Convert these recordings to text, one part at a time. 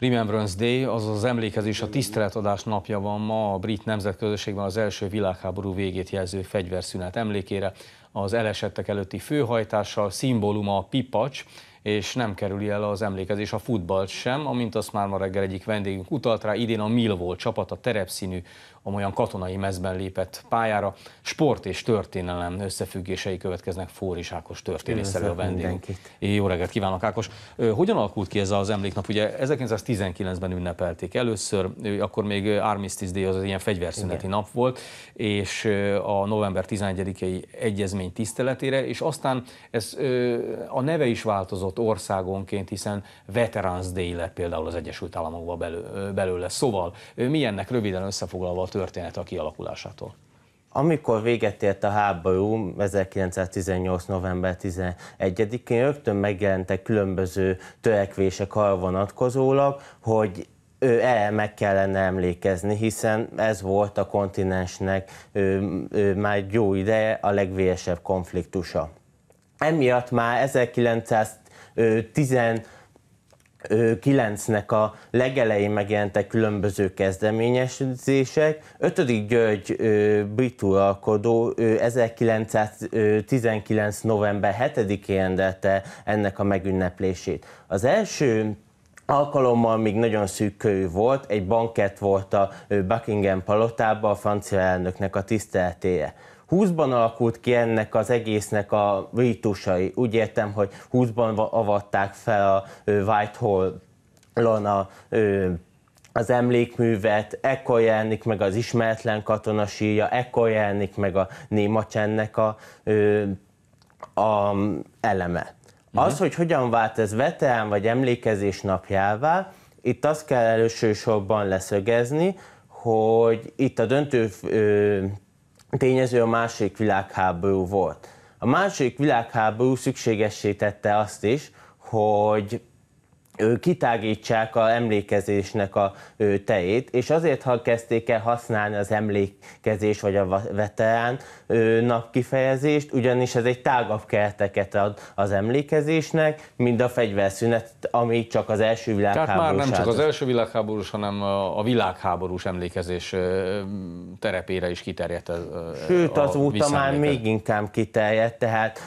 Remembrance Day, azaz az emlékezés a tiszteletadás napja van ma a brit nemzetközösségben az első világháború végét jelző fegyverszünet emlékére. Az elesettek előtti főhajtással szimbóluma a pipacs, és nem kerüli el az emlékezés a futballt sem, amint azt már ma reggel egyik vendégünk utalt rá, idén a Millwall csapat a terepszínű amolyan katonai mezben lépett pályára. Sport és történelem összefüggései következnek Fóris Ákos történésszel a vendégünk. Jó reggelt kívánok, Ákos! Hogyan alakult ki ez az emléknap? Ugye 1919-ben ünnepelték először, akkor még Armistice Day az ilyen fegyverszüneti Igen. nap volt, és a november 11-i egyezmény tiszteletére, és aztán ez a neve is változott országonként, hiszen Veterans Day lett például az Egyesült Államokban belőle. Szóval mi ennek röviden összefoglalva a a kialakulásától? Amikor véget ért a háború 1918. november 11-én, rögtön megjelentek különböző törekvések arra vonatkozólag, hogy ő el meg kellene emlékezni, hiszen ez volt a kontinensnek ő, ő már jó ideje a legvélesebb konfliktusa. Emiatt már 1910 9-nek a legelején megjelentek különböző kezdeményezések. 5. György brit uralkodó 1919. november 7-én rendelte ennek a megünneplését. Az első alkalommal még nagyon szűk körű volt, egy bankett volt a Buckingham palotában a francia elnöknek a tiszteletére. 20-ban alakult ki ennek az egésznek a vítusai. Úgy értem, hogy 20-ban avatták fel a Whitehall-on a az emlékművet, ekkor jelenik meg az ismeretlen katona sírja, ekkor jelenik meg a némacsennek a, ö, a mm, eleme. Mhm. Az, hogy hogyan vált ez veterán vagy emlékezés napjává, itt azt kell elsősorban leszögezni, hogy itt a döntő ö, tényező a második világháború volt. A második világháború szükségessé tette azt is, hogy kitágítsák a emlékezésnek a tejét, és azért, ha kezdték el használni az emlékezés vagy a veterán napkifejezést kifejezést, ugyanis ez egy tágabb kereteket ad az emlékezésnek, mint a fegyverszünet, ami csak az első világháborús. Tehát már nem csak az első világháborús, hanem a világháborús emlékezés terepére is kiterjedt. Sőt, Sőt, azóta már még inkább kiterjedt, tehát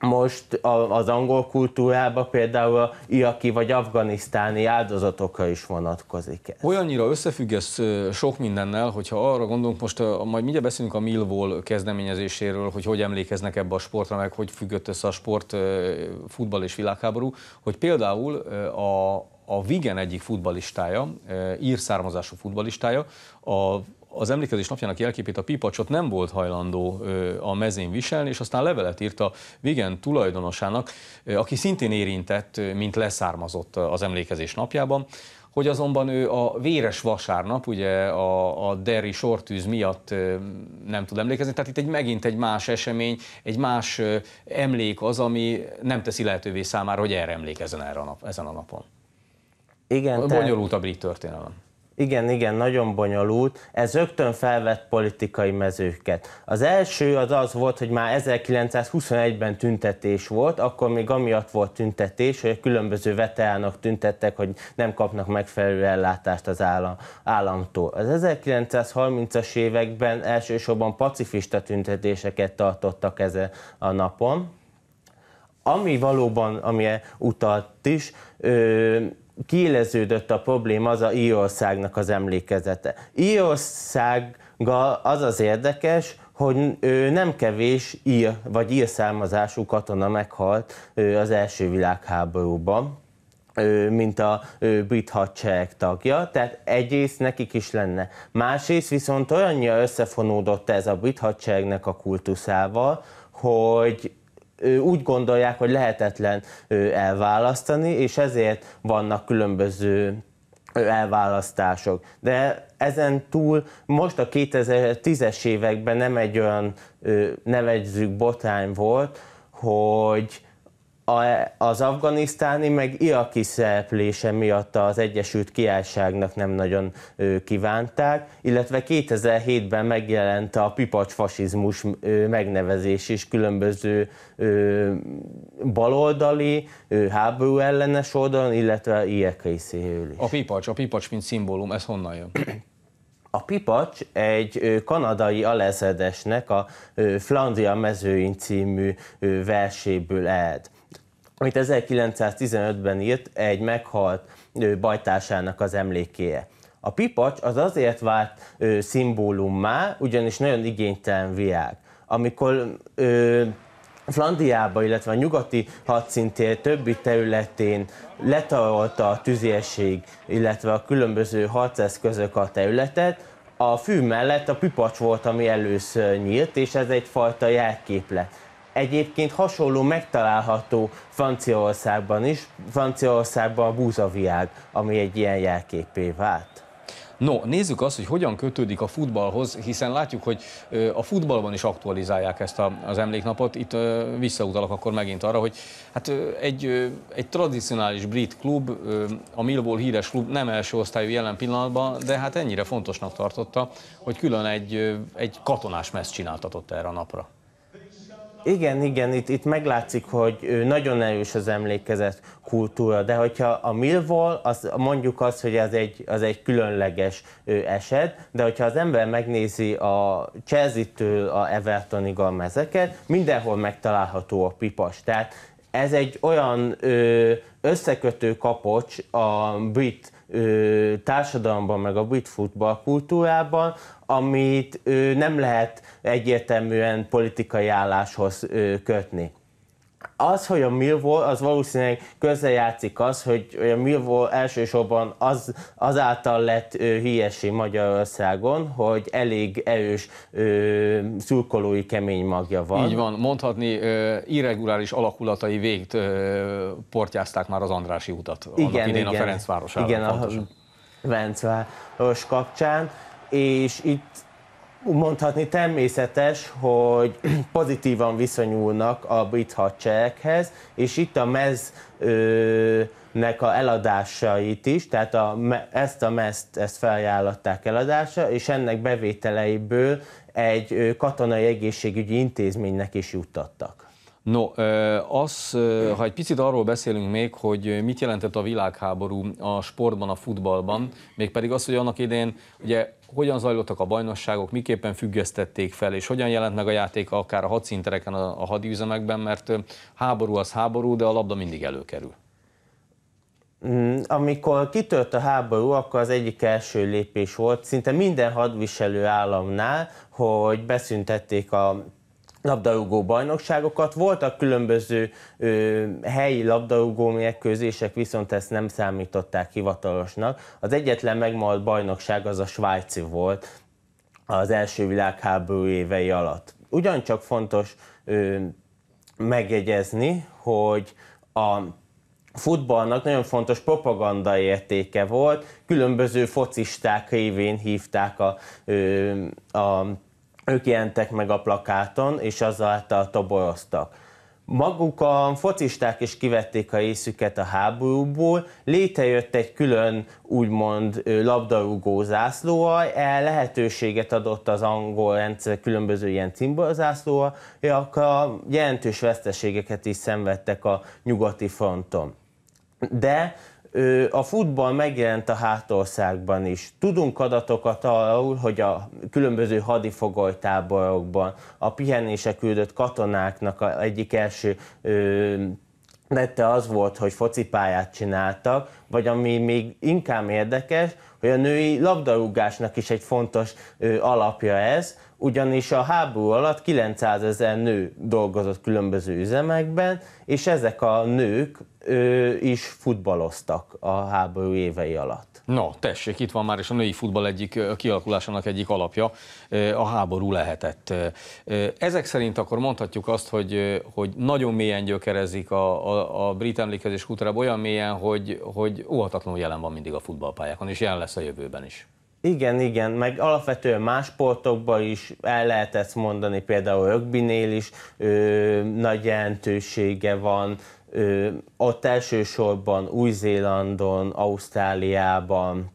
most az angol kultúrába például a iaki vagy afganisztáni áldozatokra is vonatkozik ez. Olyannyira összefügg ez sok mindennel, hogyha arra gondolunk, most majd mindjárt beszélünk a Millwall kezdeményezéséről, hogy hogy emlékeznek ebbe a sportra, meg hogy függött össze a sport, futball és világháború, hogy például a, a Vigen egyik futbalistája, ír származású futbalistája, a az emlékezés napjának jelképét, a pipacsot nem volt hajlandó a mezén viselni, és aztán levelet írt a Vigen tulajdonosának, aki szintén érintett, mint leszármazott az emlékezés napjában, hogy azonban ő a véres vasárnap, ugye a, a deri sortűz miatt nem tud emlékezni, tehát itt egy, megint egy más esemény, egy más emlék az, ami nem teszi lehetővé számára, hogy erre emlékezzen erre a nap, ezen a napon. Igen. a brit történelem. Igen, igen, nagyon bonyolult. Ez rögtön felvett politikai mezőket. Az első az az volt, hogy már 1921-ben tüntetés volt, akkor még amiatt volt tüntetés, hogy a különböző veteránok tüntettek, hogy nem kapnak megfelelő ellátást az állam, államtól. Az 1930-as években elsősorban pacifista tüntetéseket tartottak ezen a napon. Ami valóban, ami utalt is, ö, kiéleződött a probléma, az a Írországnak az emlékezete. Írországgal az az érdekes, hogy ő nem kevés ír vagy származású katona meghalt az első világháborúban mint a brit hadsereg tagja, tehát egyrészt nekik is lenne. Másrészt viszont olyannyira összefonódott ez a brit hadseregnek a kultuszával, hogy úgy gondolják, hogy lehetetlen elválasztani, és ezért vannak különböző elválasztások. De ezen túl most a 2010-es években nem egy olyan nevezzük botrány volt, hogy a, az afganisztáni meg iaki szereplése miatt az Egyesült Királyságnak nem nagyon kívánták, illetve 2007-ben megjelent a pipacs fasizmus megnevezés is különböző baloldali, háború ellenes oldalon, illetve ilyek részéről is. A pipacs, a pipacs mint szimbólum, ez honnan jön? A Pipacs egy kanadai alezredesnek a Flandria mezőin című verséből ered. amit 1915-ben írt egy meghalt bajtásának az emlékéje. A pipacs az azért vált ö, szimbólummá, ugyanis nagyon igénytelen viág. Amikor ö, Flandiába, illetve a nyugati hadszintér többi területén letarolta a tüzérség, illetve a különböző harceszközök a területet, a fű mellett a pipacs volt, ami először nyílt, és ez egyfajta jelkép lett. Egyébként hasonló megtalálható Franciaországban is, Franciaországban a búzaviág, ami egy ilyen jelképé vált. No, nézzük azt, hogy hogyan kötődik a futballhoz, hiszen látjuk, hogy a futballban is aktualizálják ezt a, az emléknapot. Itt visszautalok akkor megint arra, hogy hát egy, egy tradicionális brit klub, a Millwall híres klub, nem első osztályú jelen pillanatban, de hát ennyire fontosnak tartotta, hogy külön egy, egy katonás meszt csináltatott erre a napra. Igen, igen, itt, itt meglátszik, hogy nagyon erős az emlékezet kultúra, de hogyha a Millwall, az, mondjuk azt, hogy az egy, az egy különleges eset, de hogyha az ember megnézi a Chelsea-től a Evertonig a mezeket, mindenhol megtalálható a pipas. Tehát ez egy olyan ö, összekötő kapocs a brit ö, társadalomban, meg a brit futballkultúrában, amit ö, nem lehet egyértelműen politikai álláshoz ö, kötni az, hogy a Millwall, az valószínűleg játszik az, hogy a Millwall elsősorban az, azáltal lett ő, híresé Magyarországon, hogy elég erős ő, szurkolói kemény magja van. Így van, mondhatni ö, irreguláris alakulatai végt ö, portyázták már az Andrási utat. Igen, annak igen. a Ferencváros Igen, a Ferencváros kapcsán, és itt mondhatni természetes, hogy pozitívan viszonyulnak a brit hadsereghez, és itt a mez ö, nek a eladásait is, tehát a, ezt a mezt ezt felajánlották eladása, és ennek bevételeiből egy katonai egészségügyi intézménynek is juttattak. No, az, ha egy picit arról beszélünk még, hogy mit jelentett a világháború a sportban, a futballban, mégpedig az, hogy annak idén ugye hogyan zajlottak a bajnokságok, miképpen függesztették fel, és hogyan jelent meg a játék akár a hadszintereken, a, a hadiüzemekben, mert háború az háború, de a labda mindig előkerül. Mm, amikor kitört a háború, akkor az egyik első lépés volt szinte minden hadviselő államnál, hogy beszüntették a labdarúgó bajnokságokat. Voltak különböző ö, helyi labdarúgó mérkőzések, viszont ezt nem számították hivatalosnak. Az egyetlen megmaradt bajnokság az a svájci volt az első világháború évei alatt. Ugyancsak fontos ö, megjegyezni, hogy a futballnak nagyon fontos propaganda értéke volt, különböző focisták révén hívták a, ö, a ők jelentek meg a plakáton, és azáltal toboroztak. Maguk a focisták is kivették a részüket a háborúból, létrejött egy külön úgymond labdarúgó zászlóaj, lehetőséget adott az angol rendszer különböző ilyen akkor jelentős veszteségeket is szenvedtek a nyugati fronton. De a futball megjelent a hátországban is. Tudunk adatokat arról, hogy a különböző hadifogolytáborokban a pihenése küldött katonáknak egyik első nette az volt, hogy focipályát csináltak, vagy ami még inkább érdekes, hogy a női labdarúgásnak is egy fontos ö, alapja ez, ugyanis a háború alatt 900 ezer nő dolgozott különböző üzemekben, és ezek a nők ö, is futballoztak a háború évei alatt. No, tessék, itt van már is a női futball egyik a kialakulásának egyik alapja, a háború lehetett. Ezek szerint akkor mondhatjuk azt, hogy, hogy nagyon mélyen gyökerezik a, a, a brit emlékezés kultúrában, olyan mélyen, hogy, hogy hogy óhatatlanul jelen van mindig a futballpályákon, és jelen lesz a jövőben is. Igen, igen, meg alapvetően más sportokban is el lehet ezt mondani, például rögbinél is ö, nagy jelentősége van, ö, ott elsősorban Új-Zélandon, Ausztráliában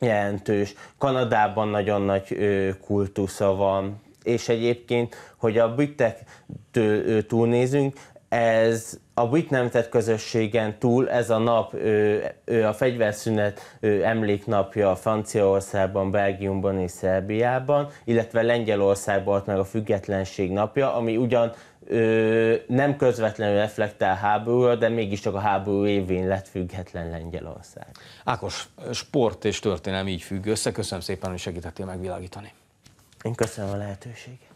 jelentős, Kanadában nagyon nagy ö, kultusza van, és egyébként, hogy a britek túlnézünk, ez a brit nemzetközösségen túl ez a nap, a fegyverszünet emléknapja Franciaországban, Belgiumban és Szerbiában, illetve Lengyelországban ott meg a függetlenség napja, ami ugyan nem közvetlenül reflektál háborúra, de mégiscsak a háború évén lett független Lengyelország. Ákos, sport és történelem így függ össze. Köszönöm szépen, hogy segítettél megvilágítani. Én köszönöm a lehetőséget.